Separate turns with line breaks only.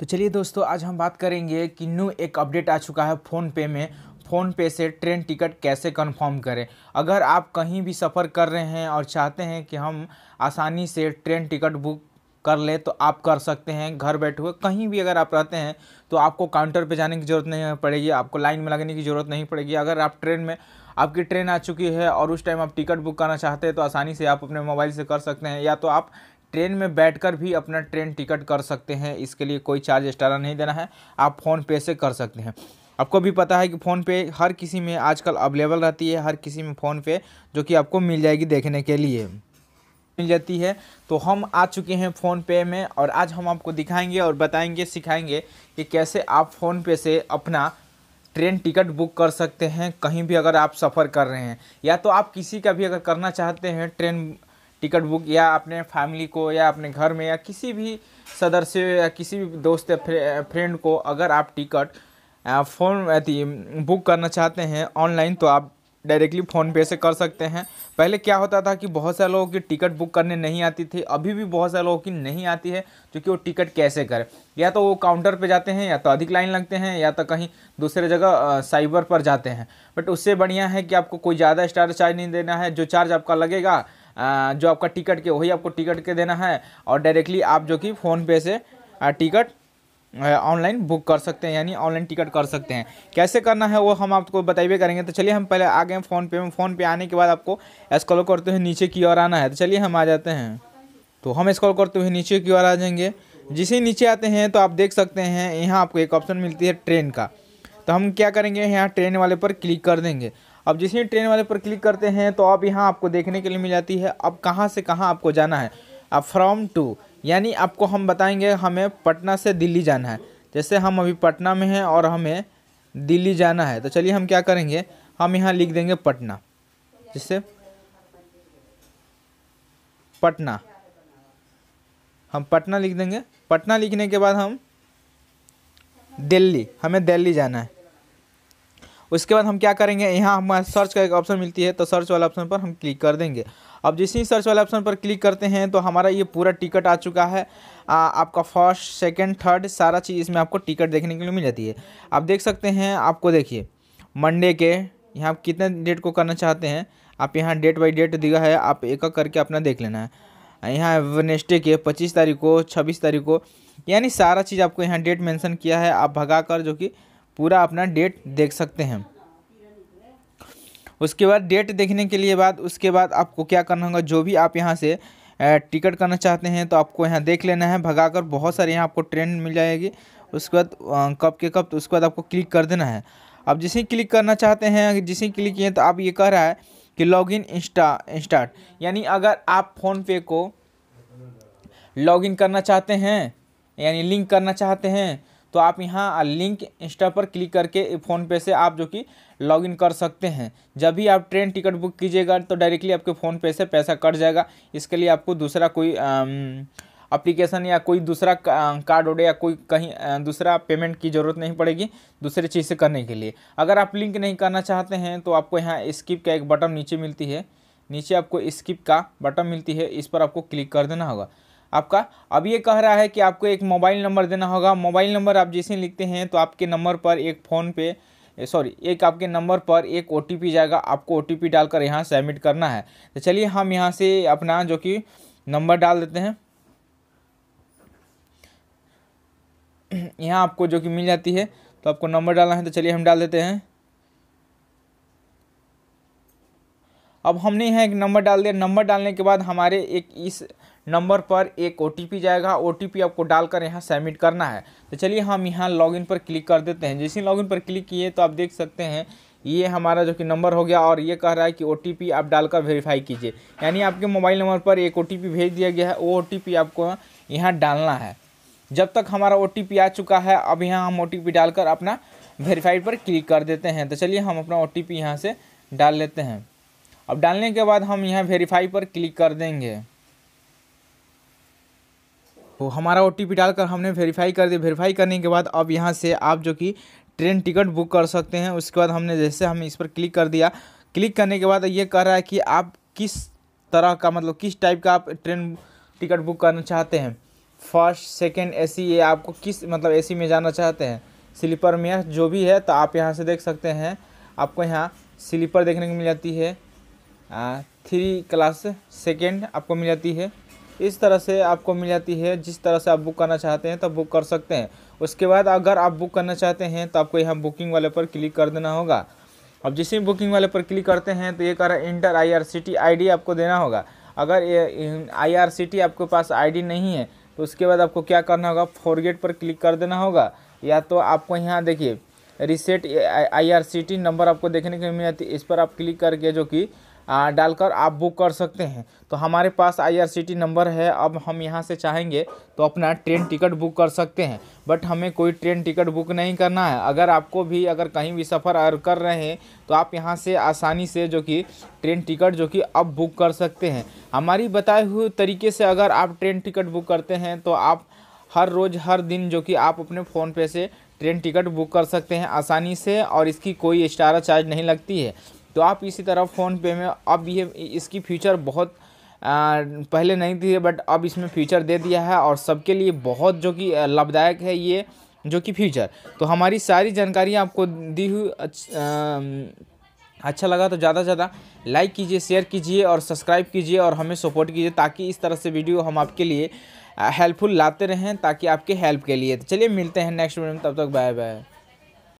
तो चलिए दोस्तों आज हम बात करेंगे कि न्यू एक अपडेट आ चुका है फ़ोन पे में फ़ोन पे से ट्रेन टिकट कैसे कंफर्म करें अगर आप कहीं भी सफ़र कर रहे हैं और चाहते हैं कि हम आसानी से ट्रेन टिकट बुक कर ले तो आप कर सकते हैं घर बैठे हुए कहीं भी अगर आप रहते हैं तो आपको काउंटर पे जाने की ज़रूरत नहीं पड़ेगी आपको लाइन में लगने की ज़रूरत नहीं पड़ेगी अगर आप ट्रेन में आपकी ट्रेन आ चुकी है और उस टाइम आप टिकट बुक करना चाहते हैं तो आसानी से आप अपने मोबाइल से कर सकते हैं या तो आप ट्रेन में बैठकर भी अपना ट्रेन टिकट कर सकते हैं इसके लिए कोई चार्ज एक्स्ट्रा नहीं देना है आप फ़ोन पे से कर सकते हैं आपको भी पता है कि फ़ोन पे हर किसी में आजकल अवेलेबल रहती है हर किसी में फ़ोन पे जो कि आपको मिल जाएगी देखने के लिए मिल जाती है तो हम आ चुके हैं फ़ोन पे में और आज हम आपको दिखाएंगे और बताएंगे सिखाएंगे कि कैसे आप फ़ोन पे से अपना ट्रेन टिकट बुक कर सकते हैं कहीं भी अगर आप सफ़र कर रहे हैं या तो आप किसी का भी अगर करना चाहते हैं ट्रेन टिकट बुक या अपने फैमिली को या अपने घर में या किसी भी सदस्य या किसी भी दोस्त या फ्रे, फ्रेंड को अगर आप टिकट फ़ोन बुक करना चाहते हैं ऑनलाइन तो आप डायरेक्टली फ़ोनपे से कर सकते हैं पहले क्या होता था कि बहुत सारे लोगों की टिकट बुक करने नहीं आती थी अभी भी बहुत सारे लोगों की नहीं आती है क्योंकि वो टिकट कैसे करें या तो वो काउंटर पे जाते हैं या तो अधिक लाइन लगते हैं या तो कहीं दूसरे जगह साइबर पर जाते हैं बट उससे बढ़िया है कि आपको कोई ज़्यादा स्टार चार्ज नहीं देना है जो चार्ज आपका लगेगा जो आपका टिकट के वही आपको टिकट के देना है और डायरेक्टली आप जो कि फ़ोनपे से टिकट ऑनलाइन बुक कर सकते हैं यानी ऑनलाइन टिकट कर सकते हैं कैसे करना है वो हम आपको बताइए करेंगे तो चलिए हम पहले आ गए फ़ोनपे में फ़ोन पे आने के बाद आपको स्क्रॉल करते हुए नीचे की ओर आना है तो चलिए हम आ जाते हैं तो हम स्क्रॉल करते हुए नीचे की ओर आ जाएंगे जिसे नीचे आते हैं तो आप देख सकते हैं यहाँ आपको एक ऑप्शन मिलती है ट्रेन का तो हम क्या करेंगे यहाँ ट्रेन वाले पर क्लिक कर देंगे अब जिस ही ट्रेन वाले पर क्लिक करते हैं तो अब यहाँ आपको देखने के लिए मिल जाती है अब कहाँ से कहाँ आपको जाना है अब फ्रॉम टू यानी आपको हम बताएंगे हमें पटना से दिल्ली जाना है जैसे हम अभी पटना में हैं और हमें दिल्ली जाना है तो चलिए हम क्या करेंगे हम यहाँ लिख देंगे पटना जैसे पटना हम पटना लिख देंगे पटना लिखने के बाद हम दिल्ली हमें दिल्ली जाना है उसके बाद हम क्या करेंगे यहाँ हमें सर्च का एक ऑप्शन मिलती है तो सर्च वाले ऑप्शन पर हम क्लिक कर देंगे अब जैसे ही सर्च वाले ऑप्शन पर क्लिक करते हैं तो हमारा ये पूरा टिकट आ चुका है आ, आपका फर्स्ट सेकंड थर्ड सारा चीज़ इसमें आपको टिकट देखने के लिए मिल जाती है आप देख सकते हैं आपको देखिए मंडे के यहाँ आप कितने डेट को करना चाहते हैं आप यहाँ डेट बाई डेट दिया है आप एक एक करके अपना देख लेना है यहाँ वनेस्डे के पच्चीस तारीख को छब्बीस तारीख को यानी सारा चीज़ आपको यहाँ डेट मेंशन किया है आप भगा कर जो कि पूरा अपना डेट देख सकते हैं उसके बाद डेट देखने के लिए बाद उसके बाद आपको क्या करना होगा जो भी आप यहाँ से टिकट करना चाहते हैं तो आपको यहाँ देख लेना है भगाकर बहुत सारे यहाँ आपको ट्रेन मिल जाएगी उसके बाद कब के कब तो उसके बाद आपको क्लिक कर देना है आप जिसे क्लिक करना चाहते हैं जिसे क्लिक किए तो आप ये कह रहा है कि लॉगिन इंस्टा इंस्टार्ट यानी अगर आप फ़ोनपे को लॉगिन करना चाहते हैं यानी लिंक करना चाहते हैं तो आप यहाँ लिंक इंस्टा पर क्लिक करके फ़ोनपे से आप जो कि लॉगिन कर सकते हैं जब भी आप ट्रेन टिकट बुक कीजिएगा तो डायरेक्टली आपके फ़ोनपे से पैसा कट जाएगा इसके लिए आपको दूसरा कोई अप्लीकेशन या कोई दूसरा कार्ड वोड या कोई कहीं दूसरा पेमेंट की ज़रूरत नहीं पड़ेगी दूसरे चीज़ से करने के लिए अगर आप लिंक नहीं करना चाहते हैं तो आपको यहाँ स्किप का एक बटन नीचे मिलती है नीचे आपको स्किप का बटन मिलती है इस पर आपको क्लिक कर देना होगा आपका अब ये कह रहा है कि आपको एक मोबाइल नंबर देना होगा मोबाइल नंबर आप जैसे लिखते हैं तो आपके नंबर पर एक फ़ोन पे सॉरी एक आपके नंबर पर एक ओ जाएगा आपको ओ डालकर यहाँ सबमिट करना है तो चलिए हम यहाँ से अपना जो कि नंबर डाल देते हैं यहाँ आपको जो कि मिल जाती है तो आपको नंबर डालना है तो चलिए हम डाल देते हैं अब हमने यहाँ एक नंबर डाल दिया नंबर डालने के बाद हमारे एक इस नंबर पर एक ओ जाएगा ओ आपको डालकर यहाँ सबमिट करना है तो चलिए हम यहाँ लॉगिन पर क्लिक कर देते हैं जैसे लॉगिन पर क्लिक किए तो आप देख सकते हैं ये हमारा जो कि नंबर हो गया और ये कह रहा है कि ओ आप डालकर वेरीफाई कीजिए यानी आपके मोबाइल नंबर पर एक ओ भेज दिया गया है वो ओ आपको यहाँ डालना है जब तक हमारा ओ आ चुका है अब यहाँ हम ओ डालकर अपना वेरीफाइड पर क्लिक कर देते हैं तो चलिए हम अपना ओ टी यहाँ से डाल लेते हैं अब डालने के बाद हम यहाँ वेरीफाई पर क्लिक कर देंगे हो तो हमारा ओ डालकर हमने वेरीफाई कर दिया वेरीफाई करने के बाद अब यहाँ से आप जो कि ट्रेन टिकट बुक कर सकते हैं उसके बाद हमने जैसे हम इस पर क्लिक कर दिया क्लिक करने के बाद ये कह रहा है कि आप किस तरह का मतलब किस टाइप का आप ट्रेन टिकट बुक करना चाहते हैं फर्स्ट सेकेंड ए सी ये आपको किस मतलब ए सी में जाना चाहते हैं स्लीपर में या जो भी है तो आप यहाँ से देख सकते हैं आपको यहाँ स्लीपर देखने को मिल जाती है थ्री क्लास सेकेंड आपको मिल जाती है इस तरह से आपको मिल जाती है जिस तरह से आप बुक करना चाहते हैं तो बुक कर सकते हैं उसके बाद अगर आप बुक करना चाहते हैं तो आपको यहाँ बुकिंग वाले पर क्लिक कर देना होगा अब जिस भी बुकिंग वाले पर क्लिक करते हैं तो ये कह रहा है इंटर आई डी आपको देना होगा अगर ये आई आपके पास आईडी नहीं है तो उसके बाद आपको क्या करना होगा फॉरगेट पर क्लिक कर देना होगा या तो आपको यहाँ देखिए रिसेट टी नंबर आपको देखने को मिल जाती है इस पर आप क्लिक करके जो कि डालकर आप बुक कर सकते हैं तो हमारे पास आईआरसीटी नंबर है अब हम यहाँ से चाहेंगे तो अपना ट्रेन टिकट बुक कर सकते हैं बट हमें कोई ट्रेन टिकट बुक नहीं करना है अगर आपको भी अगर कहीं भी सफ़र अगर कर रहे हैं तो आप यहाँ से आसानी से जो कि ट्रेन टिकट जो कि अब बुक कर सकते हैं हमारी बताए हुए तरीके से अगर आप ट्रेन टिकट बुक करते हैं तो आप हर रोज़ हर दिन जो कि आप अपने फ़ोन पे से ट्रेन टिकट बुक कर सकते हैं आसानी से और इसकी कोई एक्स्ट्रा चार्ज नहीं लगती है तो आप इसी तरह फ़ोनपे में अब ये इसकी फ़ीचर बहुत आ, पहले नहीं थी बट अब इसमें फ़ीचर दे दिया है और सबके लिए बहुत जो कि लाभदायक है ये जो कि फ्यूचर तो हमारी सारी जानकारी आपको दी हुई अच्छा लगा तो ज़्यादा से ज़्यादा लाइक कीजिए शेयर कीजिए और सब्सक्राइब कीजिए और हमें सपोर्ट कीजिए ताकि इस तरह से वीडियो हम आपके लिए हेल्पफुल लाते रहें ताकि आपके हेल्प के लिए तो चलिए मिलते हैं नेक्स्ट वीडियो में तब तक बाय बाय